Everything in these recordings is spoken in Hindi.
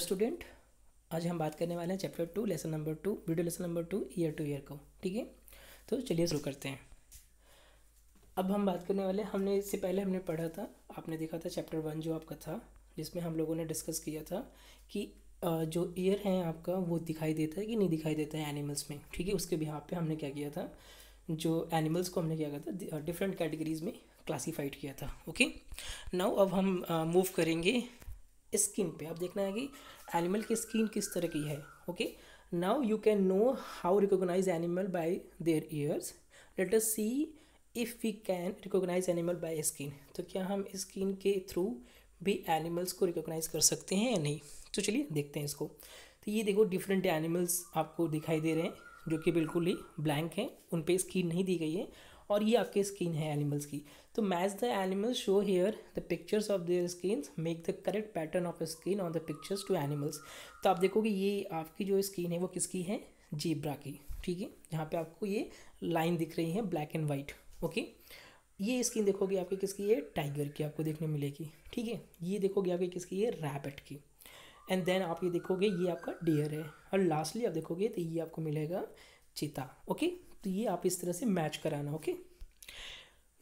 स्टूडेंट आज हम बात करने वाले हैं chapter two lesson number two video lesson number two ear to ear को ठीक है तो चलिए शुरू करते हैं अब हम बात करने वाले हमने इससे पहले हमने पढ़ा था आपने देखा था चैप्टर वन जो आपका था जिसमें हम लोगों ने डिस्कस किया था कि जो ईयर है आपका वो दिखाई देता है कि नहीं दिखाई देता है एनिमल्स में ठीक है उसके बिहार पर हमने क्या किया था जो एनिमल्स को हमने क्या किया था डिफरेंट कैटेगरीज में क्लासीफाइड किया था ओके नाउ अब हम मूव करेंगे स्किन पे आप देखना है कि एनिमल की स्किन किस तरह की है okay now you can know how recognise animal by their ears let us see if we can recognise animal by skin तो क्या हम स्किन के थ्रू भी एनिमल्स को रिकोगनाइज कर सकते हैं या नहीं तो चलिए देखते हैं इसको तो ये देखो डिफरेंट एनिमल्स आपको दिखाई दे रहे हैं जो कि बिल्कुल ही ब्लैंक हैं उन पर स्किन नहीं दी गई है और ये आपकी स्किन है एनिमल्स की तो match the animals show here the pictures of their skin make the correct pattern of skin on the pictures to animals तो आप देखोगे ये आपकी जो स्किन है वो किसकी है जेब्रा की ठीक है यहाँ पे आपको ये लाइन दिख रही है ब्लैक एंड वाइट ओके ये स्किन देखोगे आपकी किसकी है टाइगर की आपको देखने मिलेगी ठीक है ये देखोगे आपकी किसकी है रैबिट की एंड देन आप ये देखोगे ये आपका डियर है और लास्टली आप देखोगे तो ये आपको मिलेगा चीता ओके तो ये आप इस तरह से मैच कराना okay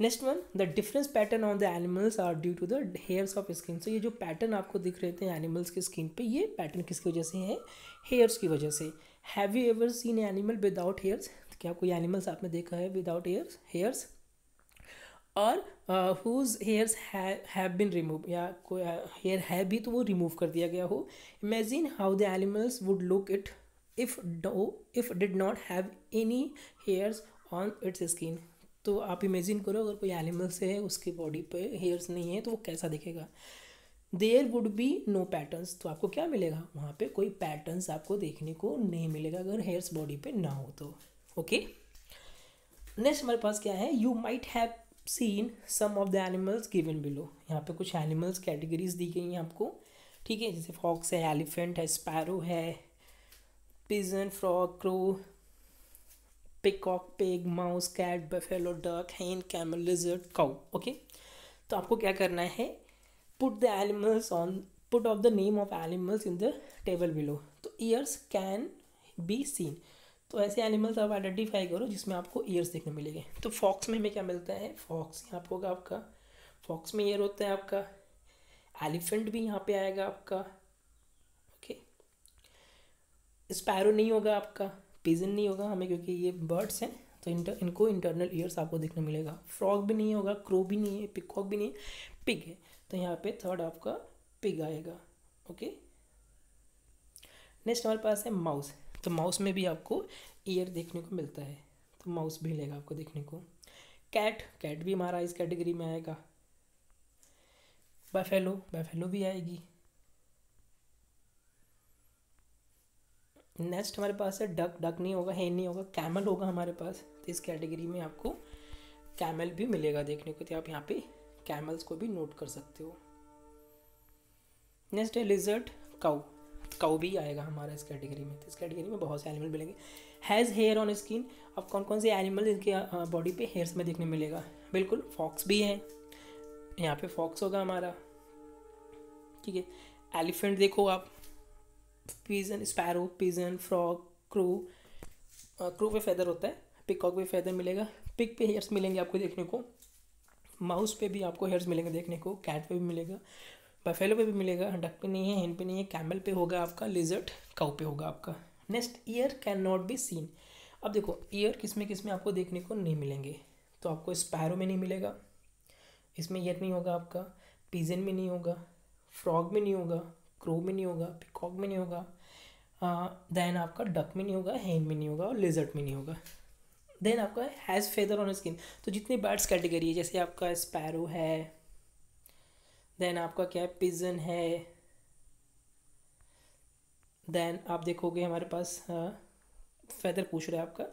next one the difference pattern on the animals are due to the hairs of skin so ये जो पैटर्न आपको दिख रहे थे एनिमल्स के स्किन पे ये पैटर्न किसकी वजह से है हेयर्स की वजह से have you ever seen animal without hairs क्या कोई एनिमल्स आपने देखा है विदाउट हेयर्स हेयर्स और whose hairs have been remove या कोई हेयर uh, है भी तो वो रिमूव कर दिया गया हो imagine how the animals would look it if if did not have any hairs on its skin तो आप इमेजिन करो अगर कोई एनिमल्स है उसकी बॉडी पे हेयर्स नहीं है तो वो कैसा दिखेगा there would be no patterns तो आपको क्या मिलेगा वहाँ पे कोई पैटर्न्स आपको देखने को नहीं मिलेगा अगर हेयर्स बॉडी पे ना हो तो ओके नेक्स्ट हमारे पास क्या है you might have seen some of the animals given below यहाँ पे कुछ एनिमल्स कैटेगरीज दी गई हैं आपको ठीक है जैसे फॉक्स है एलिफेंट है स्पैरो है pigeon, frog, crow, peacock pig mouse cat buffalo duck hen camel lizard cow okay तो आपको क्या करना है put the animals on put of the name of animals in the table below तो ईयर्स कैन बी सीन तो ऐसे एनिमल्स आप आइडेंटिफाई करो जिसमें आपको ईयर्स देखने मिलेंगे तो फॉक्स में हमें क्या मिलता है फॉक्स यहाँ पर होगा आपका फॉक्स में ईयर होता है आपका एलिफेंट भी यहाँ पे आएगा आपका स्पैरो नहीं होगा आपका पिजन नहीं होगा हमें क्योंकि ये बर्ड्स हैं तो इंटर इनको इंटरनल ईयर्स आपको देखने मिलेगा फ्रॉग भी नहीं होगा क्रो भी नहीं है पिकॉक भी नहीं है पिग है तो यहाँ पे थर्ड आपका पिग आएगा ओके नेक्स्ट हमारे पास है माउस तो माउस में भी आपको ईयर देखने को मिलता है तो माउस भी मिलेगा आपको देखने को कैट कैट भी हमारा इस कैटेगरी में आएगा बैफेलो बैफेलो भी आएगी नेक्स्ट हमारे पास है डक डक नहीं होगा हेन नहीं होगा कैमल होगा हमारे पास तो इस कैटेगरी में आपको कैमल भी मिलेगा देखने को तो आप यहाँ पे कैमल्स को भी नोट कर सकते हो नेक्स्ट है लिजर्ट काउ काउ भी आएगा हमारा इस कैटेगरी में तो इस कैटेगरी में बहुत से एनिमल मिलेंगे हैज़ हेयर ऑन स्किन अब कौन कौन से एनिमल इनके बॉडी पे हेयर्स में देखने मिलेगा बिल्कुल फॉक्स भी है यहाँ पे फॉक्स होगा हमारा ठीक है एलिफेंट देखो आप pigeon sparrow pigeon frog crow crow पे फेदर होता है पिकॉक पे फेदर मिलेगा पिक पे हेयर्स मिलेंगे आपको देखने को माउस पे भी आपको हेयर्स मिलेंगे देखने को कैट पे भी मिलेगा बफेलो पे भी मिलेगा डक पे नहीं है हिन पे नहीं है कैमल पे होगा आपका लिजर्ट काउ पे होगा आपका next ear can not be seen अब देखो ईयर किस में किस में आपको देखने को नहीं मिलेंगे तो आपको स्पैरो में नहीं मिलेगा इसमें ईयर नहीं होगा आपका पीजन में नहीं होगा फ्रॉग में नहीं होगा क्रो में नहीं होगा पिकॉक में नहीं होगा देन आपका डक में नहीं होगा हेन में नहीं होगा और लेजर्ट में नहीं होगा देन आपका हैज़ फेदर ऑन स्किन तो जितने बर्ड्स कैटेगरी है जैसे आपका स्पैरो है देन आपका क्या है पिजन है देन आप देखोगे हमारे पास फेदर पूछ रहे हैं आपका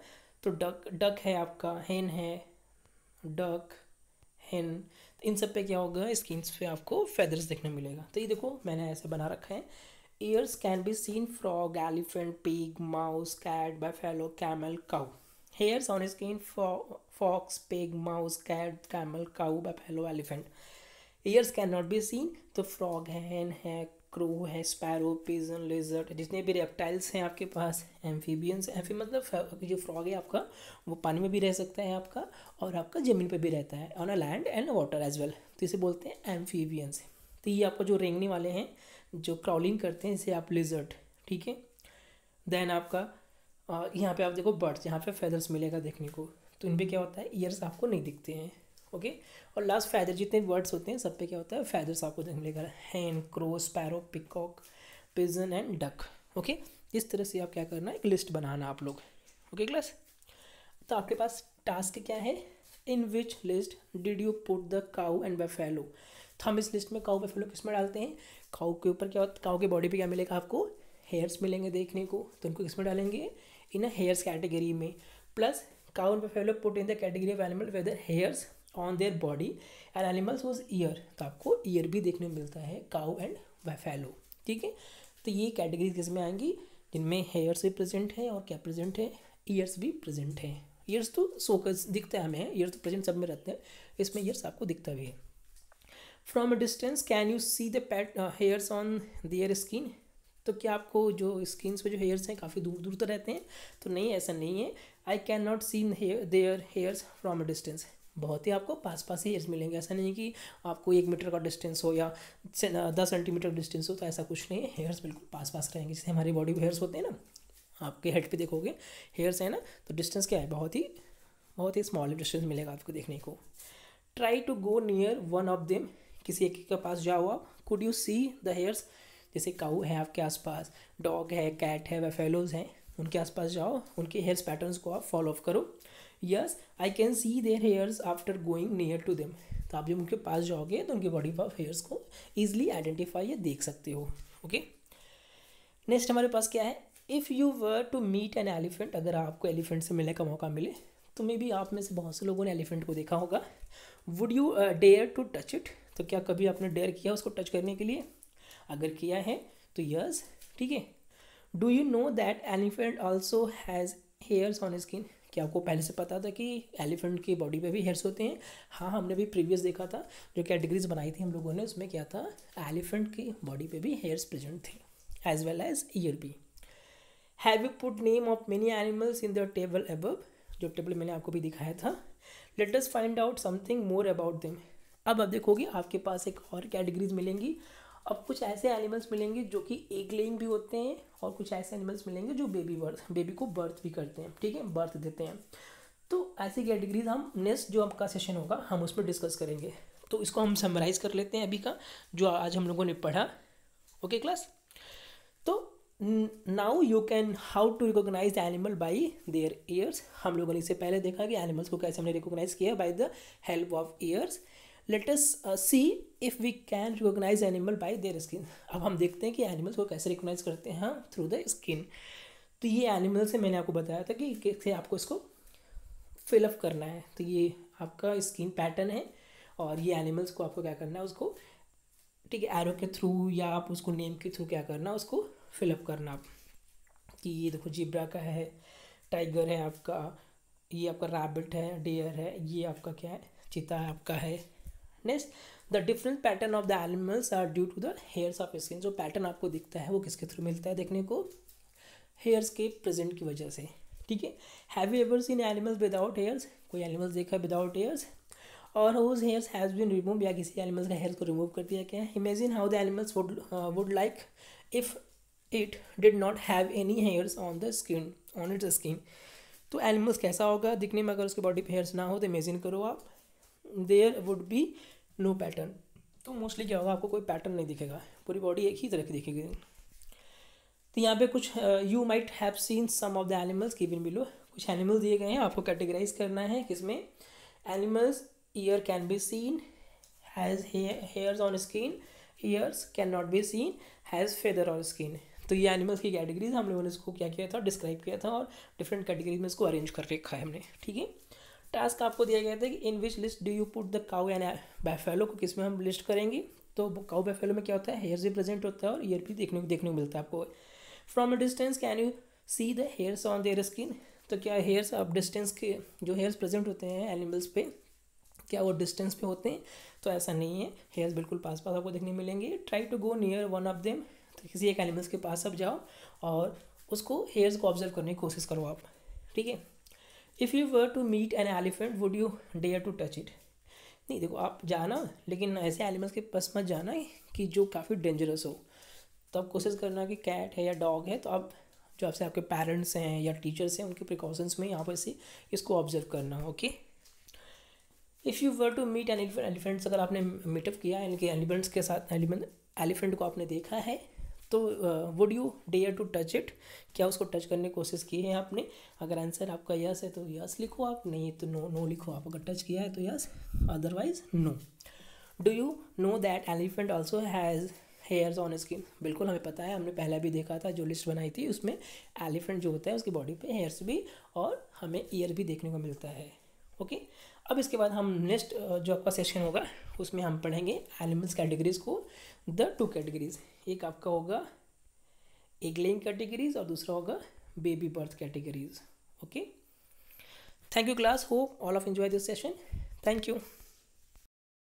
तो डक डक है आपका हेन है डक एंड इन सब पे क्या होगा स्किन्स पे आपको फेदर्स देखने मिलेगा तो ये देखो मैंने ऐसे बना रखा है ears can be seen frog elephant pig mouse cat buffalo camel cow hairs on skin fox pig mouse cat camel cow buffalo elephant ears can not be seen तो फ्रॉग हैन है क्रो है स्पैरो पिजन लेजर्ट जितने भी रेप्टाइल्स हैं आपके पास एम्फीबियंस एम्फी मतलब जो फ्रॉग है आपका वो पानी में भी रह सकता है आपका और आपका ज़मीन पर भी रहता है on a land and water as well तो इसे बोलते हैं एम्फीबियंस तो ये आपका जो रेंगने वाले हैं जो क्रॉलिंग करते हैं इसे आप लेजर्ट ठीक है देन आपका यहाँ पे आप देखो बर्ड्स यहाँ पे फेदर्स मिलेगा देखने को तो इन पर क्या होता है ईयर्स आपको नहीं दिखते हैं ओके और लास्ट फैदर जितने वर्ड्स होते हैं सब पे क्या होता है फैदर्स आपको देखने मिलेगा hen crow sparrow peacock pigeon and duck okay इस तरह से आप क्या करना एक लिस्ट बनाना आप लोग ओके क्लास तो आपके पास टास्क क्या है in which list did you put the cow and buffalo तो हम इस लिस्ट में काउ बेफेलो किस में डालते हैं काउ के ऊपर क्या होता है काउ के बॉडी पे क्या मिलेगा आपको हेयर्स मिलेंगे देखने को तो उनको किस में डालेंगे इन हेयर्स कैटेगरी में plus cow and buffalo put in the category of animal whether hairs on their body and animals was ear तो आपको ईयर भी देखने में मिलता है काउ एंड वेफेलो ठीक है तो ये कैटेगरीज किसमें आएंगी जिनमें हेयर्स भी प्रेजेंट हैं और क्या प्रेजेंट है ईयर्स भी प्रेजेंट हैं ईयर्स तो सोकस दिखता है हमें ईयर्स तो प्रेजेंट सब में रहते हैं इसमें ईयर्स आपको दिखता भी है from a distance can you see the pat hairs on their skin तो क्या आपको जो स्किन पे जो हेयर्स हैं काफ़ी दूर दूर तक रहते हैं तो नहीं ऐसा नहीं है I can not see their hairs from a distance बहुत ही आपको पास पास ही एयर्स मिलेंगे ऐसा नहीं कि आपको एक मीटर का डिस्टेंस हो या दस सेंटीमीटर डिस्टेंस हो तो ऐसा कुछ नहीं है हेयर्स बिल्कुल पास पास रहेंगे जैसे हमारी बॉडी में हेयर्स होते हैं ना आपके हेड पे देखोगे हेयर्स है ना तो डिस्टेंस क्या है बहुत ही बहुत ही स्मॉल डिस्टेंस मिलेगा आपको देखने को try to go near one of them किसी एक के पास जाओ आप could you see the hairs जैसे काऊ है आपके आसपास डॉग है कैट है वेफेलोज हैं उनके आसपास जाओ उनके हेयर्स पैटर्न्स को आप फॉलो अप करो yes I can see their hairs after going near to them तो आप जब उनके पास जाओगे तो उनके बॉडी ऑफ हेयर्स को ईजिली आइडेंटिफाई या देख सकते हो ओके नेक्स्ट हमारे पास क्या है if you were to meet an elephant अगर आपको एलिफेंट से मिलने का मौका मिले तो मे बी आप में से बहुत से लोगों ने एलिफेंट को देखा होगा would you dare to touch it तो क्या कभी आपने डेयर किया उसको टच करने के लिए अगर किया है तो यस ठीक है do you know that elephant also has hairs on skin क्या आपको पहले से पता था कि एलिफेंट की बॉडी पे भी हेयर्स होते हैं हाँ हमने भी प्रीवियस देखा था जो कैटेगरीज बनाई थी हम लोगों ने उसमें क्या था एलिफेंट की बॉडी पे भी हेयर्स प्रेजेंट थे एज वेल एज ईयर भी have you put name of many animals in the table above जो टेबल मैंने आपको भी दिखाया था let us find out something more about them अब आप देखोगे आपके पास एक और कैटेगरीज मिलेंगी अब कुछ ऐसे एनिमल्स मिलेंगे जो कि एग लेइंग भी होते हैं और कुछ ऐसे एनिमल्स मिलेंगे जो बेबी बर्थ बेबी को बर्थ भी करते हैं ठीक है बर्थ देते हैं तो ऐसी कैटेगरीज हम नेक्स्ट जो आपका सेशन होगा हम उसमें डिस्कस करेंगे तो इसको हम समराइज़ कर लेते हैं अभी का जो आज हम लोगों ने पढ़ा ओके क्लास तो now you can how to recognise animal by their ears हम लोगों ने इससे पहले देखा कि एनिमल्स को कैसे हमने रिकोगनाइज किया by the help of ears let us see if we can recognise animal by their skin अब हम देखते हैं कि एनिमल्स को कैसे रिकोगनाइज करते हैं थ्रू द स्किन तो ये एनिमल से मैंने आपको बताया था कि कैसे आपको इसको फिलअप करना है तो ये आपका स्किन पैटर्न है और ये एनिमल्स को आपको क्या करना है उसको ठीक है एरो के थ्रू या आप उसको नेम के थ्रू क्या करना है उसको फिलअप करना आप कि ये देखो जिब्रा का है टाइगर है आपका ये आपका रैबिट है डेयर है ये आपका क्या है चिता आपका है thickness the different pattern of the animals are due to the hairs of skin जो पैटर्न आपको दिखता है वो किसके थ्रू मिलता है देखने को हेयर्स के प्रेजेंट की वजह से ठीक है have you ever seen animals without hairs कोई एनिमल्स देखा विदाउट हेयर्स और उस हेयर्स हैज़ बीन रिमूव या किसी एनिमल्स का हेयर को रिमूव कर दिया गया है imagine how the animals would would like if it did not have any hairs on the skin on its skin तो एनिमल्स कैसा होगा दिखने में अगर उसके बॉडी पे हेयर्स ना हो तो इमेजिन करो आप there would be no pattern तो मोस्टली क्या होगा आपको कोई पैटर्न नहीं दिखेगा पूरी बॉडी एक ही तरह की दिखेगी तो यहाँ पे कुछ you might have seen some of the animals की बिलो कुछ एनिमल्स दिए गए हैं आपको कैटेगराइज करना है किसमें animals hair can be seen has hairs on skin hairs can not be seen has feather on skin तो ये एनिमल्स की कैटेगरीज हम लोगों ने इसको क्या किया था डिस्क्राइब किया था और डिफरेंट कैटेगरीज में इसको अरेंज कर रखा है हमने ठीक है टास्क आपको दिया गया था कि in which list do you put the cow and buffalo को किस में हम लिस्ट करेंगे तो काउ बैफेलो में क्या होता है हेयर रिप्रेजेंट होता है और ईयर भी देखने को देखने को मिलता है आपको from a distance can you see the hairs on their skin तो क्या हेयर्स आप डिस्टेंस के जो हेयर्स प्रेजेंट होते हैं एनिमल्स पे क्या वो डिस्टेंस पे होते हैं तो ऐसा नहीं है हेयर्स बिल्कुल पास पास आपको देखने मिलेंगे try to go near one of them तो किसी एक एनिमल्स के पास आप जाओ और उसको हेयर्स को ऑब्जर्व करने की कोशिश करो आप ठीक है if you were to meet an elephant would you dare to touch it नहीं देखो आप जाना लेकिन ऐसे एनिमल्स के पास मत जाना कि जो काफ़ी डेंजरस हो तो आप कोशिश करना कि कैट है या डॉग है तो आप जो आपसे आपके पेरेंट्स हैं या टीचर्स हैं उनके प्रिकॉशंस में यहाँ पर से इसको ऑब्जर्व करना okay if you were to meet an elephants अगर आपने मीटअप किया इनके एलिमेंट्स के साथ एलिमेंट एलिफेंट को आपने देखा है तो would you dare to touch it क्या उसको टच करने की कोशिश की है आपने अगर आंसर आपका यस है तो यस लिखो आप नहीं तो नो नो लिखो आप अगर टच किया है तो yes otherwise no do you know that elephant also has hairs on skin बिल्कुल हमें पता है हमने पहले भी देखा था जो लिस्ट बनाई थी उसमें एलिफेंट जो होता है उसकी बॉडी पे हेयर्स भी और हमें ईयर भी देखने को मिलता है ओके अब इसके बाद हम नेक्स्ट जो आपका सेशन होगा उसमें हम पढ़ेंगे एनिमल्स कैटेगरीज को द टू कैटेगरीज एक आपका होगा एगलेइंग कैटेगरीज और दूसरा होगा baby birth categories okay thank you class hope all of enjoy this session thank you